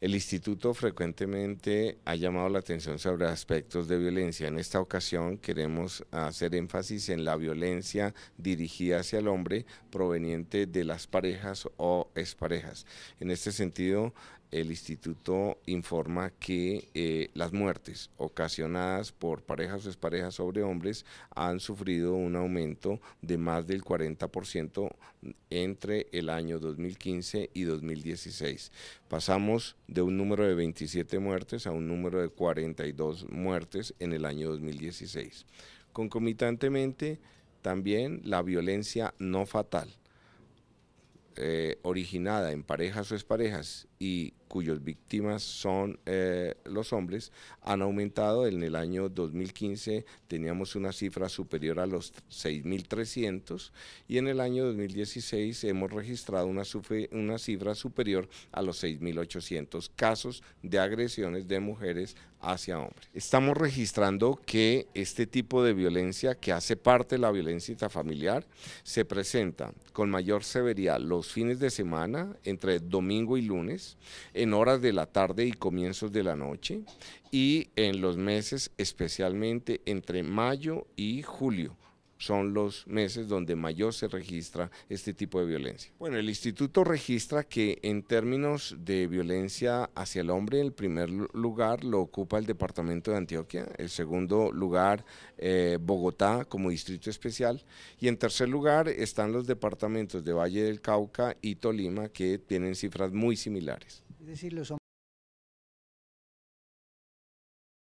El instituto frecuentemente ha llamado la atención sobre aspectos de violencia. En esta ocasión queremos hacer énfasis en la violencia dirigida hacia el hombre proveniente de las parejas o exparejas. En este sentido, el instituto informa que eh, las muertes ocasionadas por parejas o exparejas sobre hombres han sufrido un aumento de más del 40% entre el año 2015 y 2016. Pasamos de un número de 27 muertes a un número de 42 muertes en el año 2016. Concomitantemente, también la violencia no fatal. Eh, originada en parejas o exparejas y cuyas víctimas son eh, los hombres, han aumentado. En el año 2015 teníamos una cifra superior a los 6.300 y en el año 2016 hemos registrado una, una cifra superior a los 6.800 casos de agresiones de mujeres hacia hombres. Estamos registrando que este tipo de violencia que hace parte de la violencia intrafamiliar se presenta con mayor severidad los fines de semana entre domingo y lunes en horas de la tarde y comienzos de la noche y en los meses especialmente entre mayo y julio son los meses donde mayor se registra este tipo de violencia. Bueno, el instituto registra que en términos de violencia hacia el hombre, el primer lugar lo ocupa el departamento de Antioquia, el segundo lugar eh, Bogotá como distrito especial y en tercer lugar están los departamentos de Valle del Cauca y Tolima que tienen cifras muy similares. Es decir, los